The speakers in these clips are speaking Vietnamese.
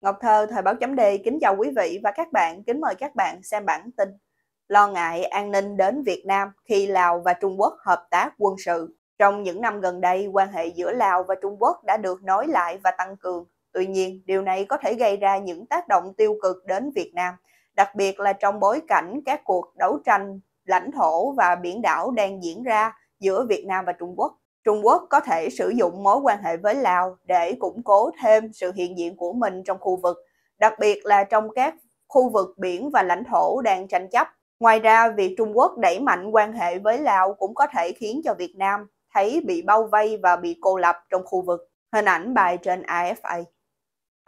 Ngọc Thơ, Thời báo chấm D, kính chào quý vị và các bạn, kính mời các bạn xem bản tin. Lo ngại an ninh đến Việt Nam khi Lào và Trung Quốc hợp tác quân sự. Trong những năm gần đây, quan hệ giữa Lào và Trung Quốc đã được nối lại và tăng cường. Tuy nhiên, điều này có thể gây ra những tác động tiêu cực đến Việt Nam, đặc biệt là trong bối cảnh các cuộc đấu tranh lãnh thổ và biển đảo đang diễn ra giữa Việt Nam và Trung Quốc. Trung Quốc có thể sử dụng mối quan hệ với Lào để củng cố thêm sự hiện diện của mình trong khu vực, đặc biệt là trong các khu vực biển và lãnh thổ đang tranh chấp. Ngoài ra, việc Trung Quốc đẩy mạnh quan hệ với Lào cũng có thể khiến cho Việt Nam thấy bị bao vây và bị cô lập trong khu vực. Hình ảnh bài trên AFA.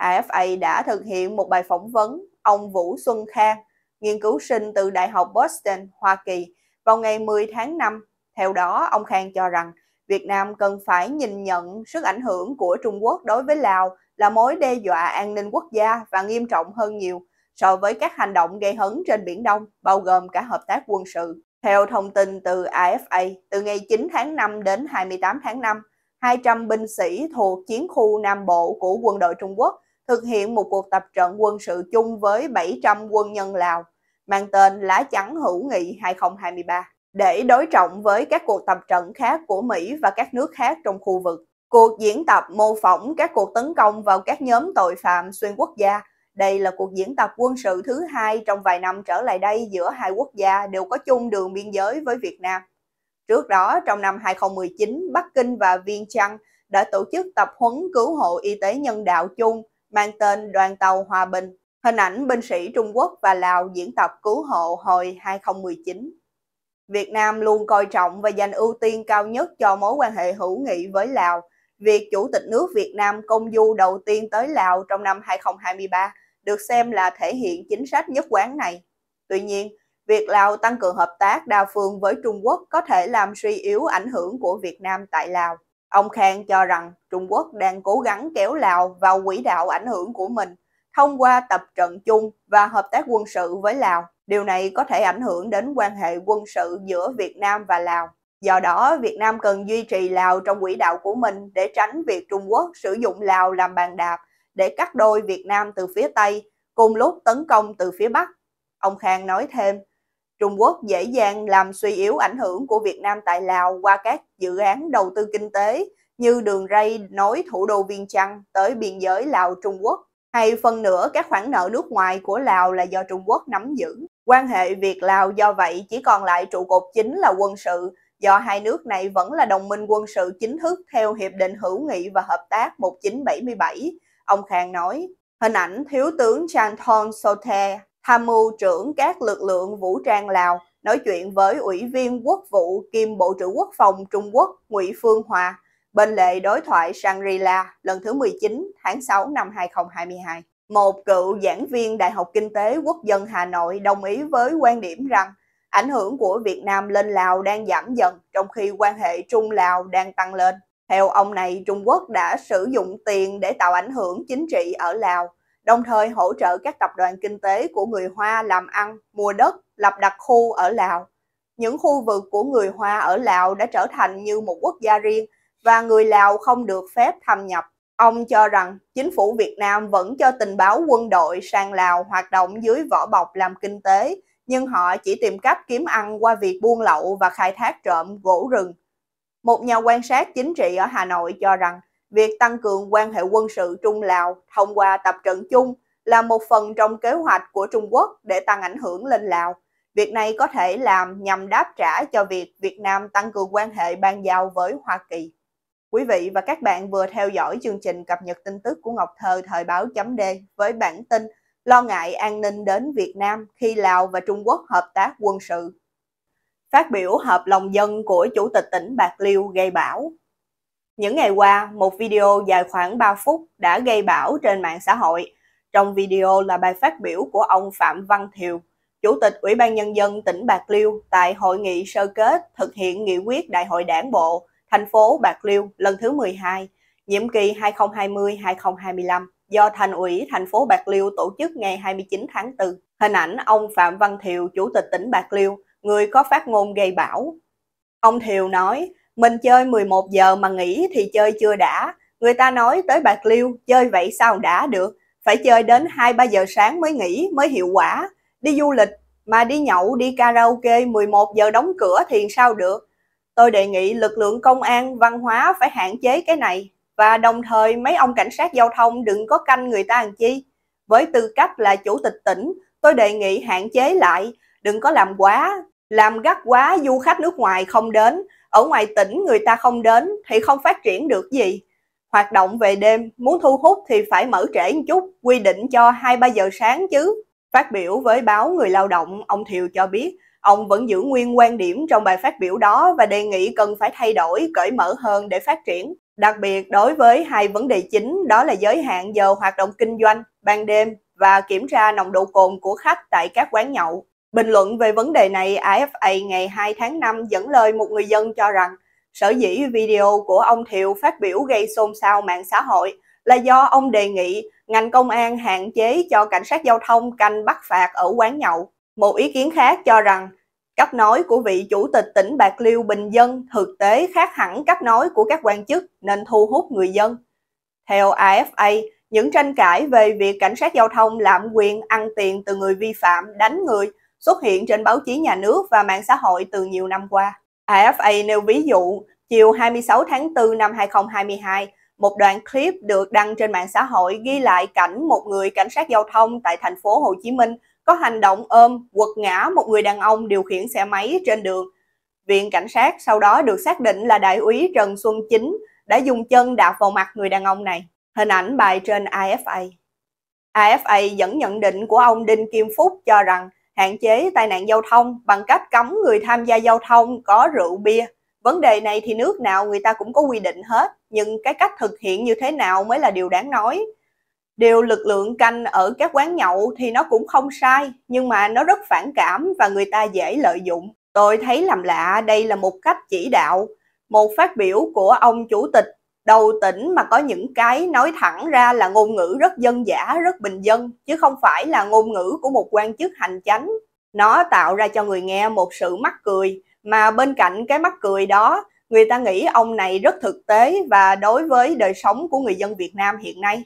AFA đã thực hiện một bài phỏng vấn ông Vũ Xuân Khang, nghiên cứu sinh từ Đại học Boston, Hoa Kỳ, vào ngày 10 tháng 5. Theo đó, ông Khang cho rằng Việt Nam cần phải nhìn nhận sức ảnh hưởng của Trung Quốc đối với Lào là mối đe dọa an ninh quốc gia và nghiêm trọng hơn nhiều so với các hành động gây hấn trên Biển Đông, bao gồm cả hợp tác quân sự. Theo thông tin từ AFA, từ ngày 9 tháng 5 đến 28 tháng 5, 200 binh sĩ thuộc chiến khu Nam Bộ của quân đội Trung Quốc thực hiện một cuộc tập trận quân sự chung với 700 quân nhân Lào, mang tên Lá chắn Hữu Nghị 2023 để đối trọng với các cuộc tập trận khác của Mỹ và các nước khác trong khu vực. Cuộc diễn tập mô phỏng các cuộc tấn công vào các nhóm tội phạm xuyên quốc gia. Đây là cuộc diễn tập quân sự thứ hai trong vài năm trở lại đây giữa hai quốc gia đều có chung đường biên giới với Việt Nam. Trước đó, trong năm 2019, Bắc Kinh và Viên Trăng đã tổ chức tập huấn cứu hộ y tế nhân đạo chung mang tên Đoàn tàu Hòa Bình. Hình ảnh binh sĩ Trung Quốc và Lào diễn tập cứu hộ hồi 2019. Việt Nam luôn coi trọng và dành ưu tiên cao nhất cho mối quan hệ hữu nghị với Lào. Việc Chủ tịch nước Việt Nam công du đầu tiên tới Lào trong năm 2023 được xem là thể hiện chính sách nhất quán này. Tuy nhiên, việc Lào tăng cường hợp tác đa phương với Trung Quốc có thể làm suy yếu ảnh hưởng của Việt Nam tại Lào. Ông Khang cho rằng Trung Quốc đang cố gắng kéo Lào vào quỹ đạo ảnh hưởng của mình thông qua tập trận chung và hợp tác quân sự với Lào. Điều này có thể ảnh hưởng đến quan hệ quân sự giữa Việt Nam và Lào. Do đó, Việt Nam cần duy trì Lào trong quỹ đạo của mình để tránh việc Trung Quốc sử dụng Lào làm bàn đạp để cắt đôi Việt Nam từ phía Tây, cùng lúc tấn công từ phía Bắc. Ông Khang nói thêm, Trung Quốc dễ dàng làm suy yếu ảnh hưởng của Việt Nam tại Lào qua các dự án đầu tư kinh tế như đường ray nối thủ đô Viên Chăn tới biên giới Lào-Trung Quốc, hay phần nửa các khoản nợ nước ngoài của Lào là do Trung Quốc nắm giữ. Quan hệ Việt-Lào do vậy chỉ còn lại trụ cột chính là quân sự, do hai nước này vẫn là đồng minh quân sự chính thức theo Hiệp định Hữu nghị và Hợp tác 1977. Ông Khang nói, hình ảnh Thiếu tướng Chanton Sote, tham mưu trưởng các lực lượng vũ trang Lào, nói chuyện với Ủy viên Quốc vụ kiêm Bộ trưởng Quốc phòng Trung Quốc Ngụy Phương Hòa bên lề đối thoại Shangri-La lần thứ 19 tháng 6 năm 2022. Một cựu giảng viên Đại học Kinh tế Quốc dân Hà Nội đồng ý với quan điểm rằng ảnh hưởng của Việt Nam lên Lào đang giảm dần trong khi quan hệ Trung-Lào đang tăng lên. Theo ông này, Trung Quốc đã sử dụng tiền để tạo ảnh hưởng chính trị ở Lào, đồng thời hỗ trợ các tập đoàn kinh tế của người Hoa làm ăn, mua đất, lập đặc khu ở Lào. Những khu vực của người Hoa ở Lào đã trở thành như một quốc gia riêng và người Lào không được phép thâm nhập Ông cho rằng chính phủ Việt Nam vẫn cho tình báo quân đội sang Lào hoạt động dưới vỏ bọc làm kinh tế, nhưng họ chỉ tìm cách kiếm ăn qua việc buôn lậu và khai thác trộm gỗ rừng. Một nhà quan sát chính trị ở Hà Nội cho rằng việc tăng cường quan hệ quân sự Trung-Lào thông qua tập trận chung là một phần trong kế hoạch của Trung Quốc để tăng ảnh hưởng lên Lào. Việc này có thể làm nhằm đáp trả cho việc Việt Nam tăng cường quan hệ ban giao với Hoa Kỳ. Quý vị và các bạn vừa theo dõi chương trình cập nhật tin tức của Ngọc Thơ Thời báo chấm D với bản tin Lo ngại an ninh đến Việt Nam khi Lào và Trung Quốc hợp tác quân sự. Phát biểu hợp lòng dân của Chủ tịch tỉnh Bạc Liêu gây bão. Những ngày qua, một video dài khoảng 3 phút đã gây bão trên mạng xã hội. Trong video là bài phát biểu của ông Phạm Văn Thiều, Chủ tịch Ủy ban Nhân dân tỉnh Bạc Liêu tại hội nghị sơ kết thực hiện nghị quyết Đại hội Đảng Bộ thành phố Bạc Liêu lần thứ 12, nhiệm kỳ 2020-2025 do Thành ủy thành phố Bạc Liêu tổ chức ngày 29 tháng 4. Hình ảnh ông Phạm Văn thiệu Chủ tịch tỉnh Bạc Liêu, người có phát ngôn gây bão. Ông thiệu nói, mình chơi 11 giờ mà nghỉ thì chơi chưa đã. Người ta nói tới Bạc Liêu, chơi vậy sao đã được. Phải chơi đến 2-3 giờ sáng mới nghỉ, mới hiệu quả. Đi du lịch, mà đi nhậu, đi karaoke 11 giờ đóng cửa thì sao được tôi đề nghị lực lượng công an văn hóa phải hạn chế cái này và đồng thời mấy ông cảnh sát giao thông đừng có canh người ta ăn chi. Với tư cách là chủ tịch tỉnh, tôi đề nghị hạn chế lại, đừng có làm quá, làm gắt quá du khách nước ngoài không đến, ở ngoài tỉnh người ta không đến thì không phát triển được gì. Hoạt động về đêm, muốn thu hút thì phải mở trễ một chút, quy định cho hai ba giờ sáng chứ. Phát biểu với báo Người Lao động, ông Thiều cho biết, Ông vẫn giữ nguyên quan điểm trong bài phát biểu đó và đề nghị cần phải thay đổi, cởi mở hơn để phát triển. Đặc biệt đối với hai vấn đề chính đó là giới hạn giờ hoạt động kinh doanh ban đêm và kiểm tra nồng độ cồn của khách tại các quán nhậu. Bình luận về vấn đề này, AFA ngày 2 tháng 5 dẫn lời một người dân cho rằng sở dĩ video của ông Thiệu phát biểu gây xôn xao mạng xã hội là do ông đề nghị ngành công an hạn chế cho cảnh sát giao thông canh bắt phạt ở quán nhậu. Một ý kiến khác cho rằng Cách nói của vị chủ tịch tỉnh Bạc Liêu Bình Dân thực tế khác hẳn cách nói của các quan chức nên thu hút người dân. Theo AFA, những tranh cãi về việc cảnh sát giao thông lạm quyền ăn tiền từ người vi phạm đánh người xuất hiện trên báo chí nhà nước và mạng xã hội từ nhiều năm qua. AFA nêu ví dụ, chiều 26 tháng 4 năm 2022, một đoạn clip được đăng trên mạng xã hội ghi lại cảnh một người cảnh sát giao thông tại thành phố Hồ Chí Minh có hành động ôm, quật ngã một người đàn ông điều khiển xe máy trên đường. Viện cảnh sát sau đó được xác định là đại úy Trần Xuân Chính đã dùng chân đạp vào mặt người đàn ông này. Hình ảnh bài trên AFA. AFA dẫn nhận định của ông Đinh Kim Phúc cho rằng hạn chế tai nạn giao thông bằng cách cấm người tham gia giao thông có rượu bia. Vấn đề này thì nước nào người ta cũng có quy định hết, nhưng cái cách thực hiện như thế nào mới là điều đáng nói điều lực lượng canh ở các quán nhậu thì nó cũng không sai nhưng mà nó rất phản cảm và người ta dễ lợi dụng tôi thấy làm lạ đây là một cách chỉ đạo một phát biểu của ông chủ tịch đầu tỉnh mà có những cái nói thẳng ra là ngôn ngữ rất dân giả rất bình dân chứ không phải là ngôn ngữ của một quan chức hành chánh nó tạo ra cho người nghe một sự mắc cười mà bên cạnh cái mắc cười đó người ta nghĩ ông này rất thực tế và đối với đời sống của người dân việt nam hiện nay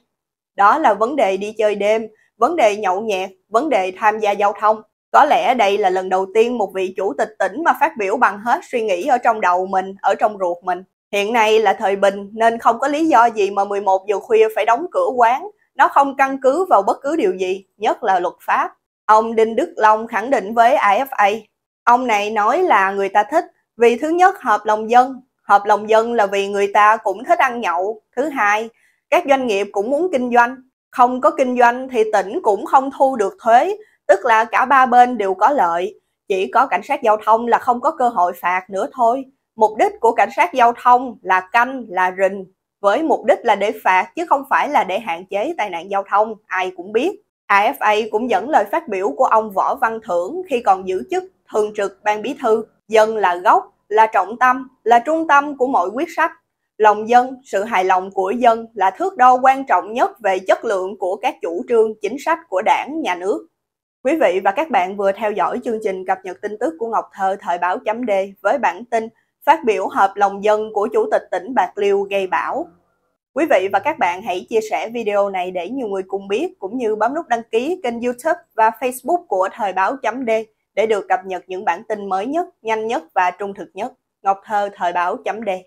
đó là vấn đề đi chơi đêm, vấn đề nhậu nhẹt, vấn đề tham gia giao thông. Có lẽ đây là lần đầu tiên một vị chủ tịch tỉnh mà phát biểu bằng hết suy nghĩ ở trong đầu mình, ở trong ruột mình. Hiện nay là thời bình nên không có lý do gì mà 11 giờ khuya phải đóng cửa quán, nó không căn cứ vào bất cứ điều gì, nhất là luật pháp. Ông Đinh Đức Long khẳng định với AFA, ông này nói là người ta thích vì thứ nhất hợp lòng dân, hợp lòng dân là vì người ta cũng thích ăn nhậu, thứ hai các doanh nghiệp cũng muốn kinh doanh không có kinh doanh thì tỉnh cũng không thu được thuế tức là cả ba bên đều có lợi chỉ có cảnh sát giao thông là không có cơ hội phạt nữa thôi mục đích của cảnh sát giao thông là canh là rình với mục đích là để phạt chứ không phải là để hạn chế tai nạn giao thông ai cũng biết AFA cũng dẫn lời phát biểu của ông Võ Văn Thưởng khi còn giữ chức thường trực ban bí thư dân là gốc là trọng tâm là trung tâm của mọi quyết sách lòng dân, sự hài lòng của dân là thước đo quan trọng nhất về chất lượng của các chủ trương, chính sách của đảng, nhà nước. Quý vị và các bạn vừa theo dõi chương trình cập nhật tin tức của Ngọc Thơ thời báo chấm D với bản tin phát biểu hợp lòng dân của Chủ tịch tỉnh Bạc Liêu gây bão. Quý vị và các bạn hãy chia sẻ video này để nhiều người cùng biết, cũng như bấm nút đăng ký kênh youtube và facebook của Thời báo chấm D để được cập nhật những bản tin mới nhất, nhanh nhất và trung thực nhất. Ngọc Thơ Thời báo chấm D